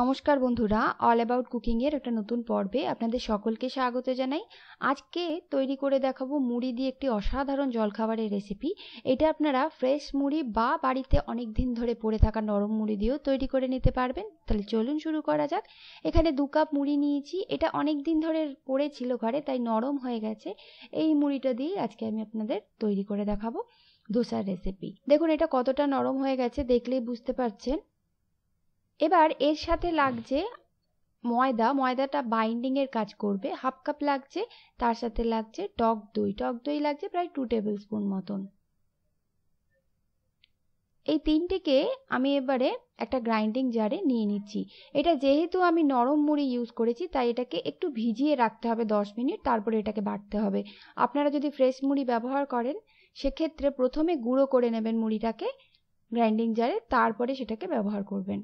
নমস্কার বন্ধুরা all about কুকিংয়ের একটা নতুন পর্বে আপনাদের সকলকে স্বাগত জানাই আজকে তৈরি করে দেখাবো মুড়ি দিয়ে একটি অসাধারণ জলখাবারের রেসিপি এটা আপনারা ফ্রেশ মুড়ি বা বাড়িতে অনেক দিন ধরে পড়ে থাকা নরম মুড়ি দিয়েও তৈরি করে নিতে পারবেন তাহলে চলুন শুরু করা যাক এখানে দু কাপ মুড়ি নিয়েছি এটা অনেক দিন ধরে পড়েছিল ঘরে তাই নরম হয়ে গেছে এই মুড়িটা দিয়ে আজকে আমি আপনাদের তৈরি করে দেখাবো ধোসার রেসিপি দেখুন এটা কতটা নরম হয়ে গেছে দেখলেই বুঝতে পারছেন এবার এর সাথে লাগছে ময়দা ময়দাটা বাইন্ডিংয়ের কাজ করবে হাফ কাপ লাগছে তার সাথে লাগছে টক দই টক দই লাগছে প্রায় টু টেবিল স্পুন মতন এই তিনটিকে আমি এবারে একটা গ্রাইন্ডিং জারে নিয়ে নিচ্ছি এটা যেহেতু আমি নরম মুড়ি ইউজ করেছি তাই এটাকে একটু ভিজিয়ে রাখতে হবে দশ মিনিট তারপরে এটাকে বাটতে হবে আপনারা যদি ফ্রেশ মুড়ি ব্যবহার করেন সেক্ষেত্রে প্রথমে গুঁড়ো করে নেবেন মুড়িটাকে গ্রাইন্ডিং জারে তারপরে সেটাকে ব্যবহার করবেন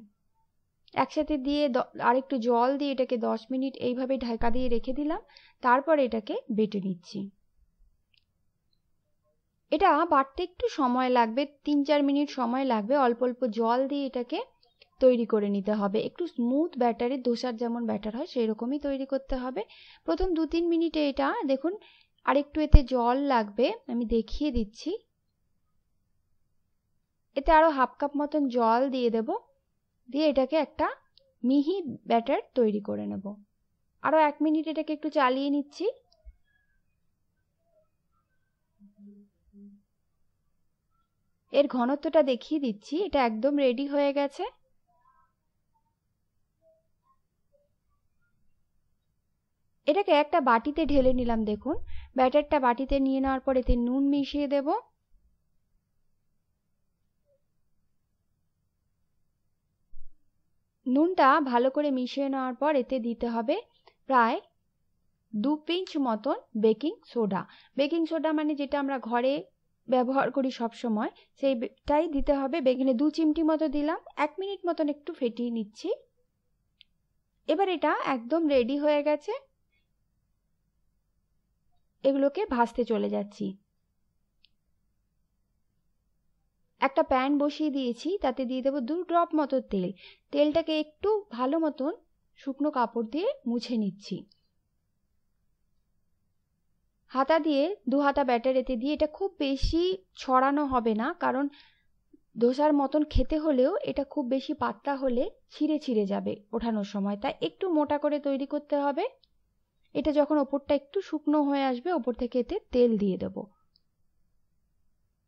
একসাথে দিয়ে আরেকটু জল দিয়ে এটাকে দশ মিনিট এইভাবে ঢাকা দিয়ে রেখে দিলাম তারপর এটাকে বেটে নিচ্ছি এটা বাড়তে একটু সময় লাগবে তিন চার মিনিট সময় লাগবে অল্প অল্প জল দিয়ে এটাকে তৈরি করে নিতে হবে একটু স্মুথ ব্যাটারে দোসার যেমন ব্যাটার হয় সেই রকমই তৈরি করতে হবে প্রথম দু তিন মিনিটে এটা দেখুন আরেকটু এতে জল লাগবে আমি দেখিয়ে দিচ্ছি এতে আরও হাফ কাপ মতন জল দিয়ে দেবো দিয়ে এটাকে একটা মিহি ব্যাটার তৈরি করে নেব আরও এক মিনিট এটাকে একটু চালিয়ে নিচ্ছি এর ঘনত্বটা দেখিয়ে দিচ্ছি এটা একদম রেডি হয়ে গেছে এটাকে একটা বাটিতে ঢেলে নিলাম দেখুন ব্যাটারটা বাটিতে নিয়ে নেওয়ার পর এতে নুন মিশিয়ে দেবো নুনটা ভালো করে মিশিয়ে নেওয়ার পর এতে দিতে হবে প্রায় দু পিঞ্চ মতন বেকিং সোডা বেকিং সোডা মানে যেটা আমরা ঘরে ব্যবহার করি সব সময় সেইটাই দিতে হবে বেগুনে দু চিমটি মতো দিলাম এক মিনিট মতন একটু ফেটিয়ে নিচ্ছি এবার এটা একদম রেডি হয়ে গেছে এগুলোকে ভাজতে চলে যাচ্ছি একটা প্যান বসিয়ে দিয়েছি তাতে দিয়ে দেবো দু ড্রপ মতো তেল তেলটাকে একটু ভালো মতন শুকনো কাপড় দিয়ে মুছে নিচ্ছি হাতা দিয়ে দু হাতা ব্যাটার এতে দিয়ে এটা খুব বেশি ছড়ানো হবে না কারণ ধোসার মতন খেতে হলেও এটা খুব বেশি পাতলা হলে ছিঁড়ে ছিঁড়ে যাবে ওঠানোর সময় তাই একটু মোটা করে তৈরি করতে হবে এটা যখন ওপরটা একটু শুকনো হয়ে আসবে ওপর থেকে এতে তেল দিয়ে দেবো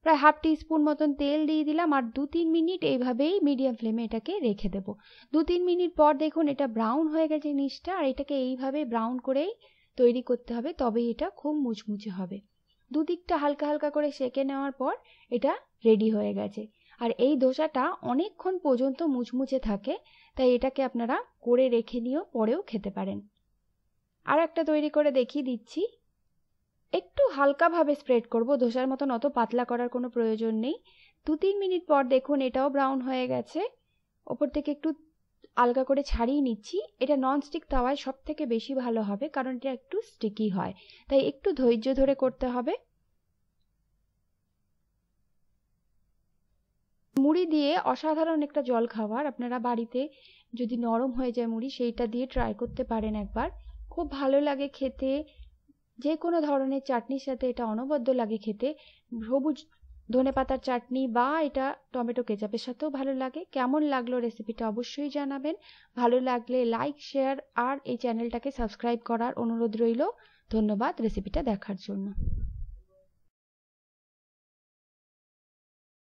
প্রায় হাফ স্পুন মতন তেল দিয়ে দিলাম আর দু তিন মিনিট এইভাবেই মিডিয়াম ফ্লেমে এটাকে রেখে দেব দু তিন মিনিট পর দেখুন এটা ব্রাউন হয়ে গেছে জিনিসটা আর এটাকে এইভাবে ব্রাউন করেই তৈরি করতে হবে তবেই এটা খুব মুচমুচে হবে দুদিকটা হালকা হালকা করে সেকে নেওয়ার পর এটা রেডি হয়ে গেছে আর এই দোসাটা অনেকক্ষণ পর্যন্ত মুচমুচে থাকে তাই এটাকে আপনারা করে রেখে নিয়েও পরেও খেতে পারেন আর একটা তৈরি করে দেখিয়ে দিচ্ছি একটু হালকাভাবে স্প্রেড করব ধোসার মতন অত পাতলা করার কোনো প্রয়োজন নেই দু তিন মিনিট পর দেখুন এটাও ব্রাউন হয়ে গেছে ওপর থেকে একটু আলগা করে ছাড়িয়ে নিচ্ছি এটা ননস্টিক তাওয়ায় সব থেকে বেশি ভালো হবে কারণ এটা একটু স্টিকি হয় তাই একটু ধৈর্য ধরে করতে হবে মুড়ি দিয়ে অসাধারণ একটা জল খাবার আপনারা বাড়িতে যদি নরম হয়ে যায় মুড়ি সেইটা দিয়ে ট্রাই করতে পারেন একবার খুব ভালো লাগে খেতে যে কোনো ধরনের চাটনির সাথে এটা অনবদ্য লাগে খেতে সবুজ ধনে পাতার চাটনি বা এটা টমেটো কেচাপের সাথেও ভালো লাগে কেমন লাগলো রেসিপিটা অবশ্যই জানাবেন ভালো লাগলে লাইক শেয়ার আর এই চ্যানেলটাকে সাবস্ক্রাইব করার অনুরোধ রইল ধন্যবাদ রেসিপিটা দেখার জন্য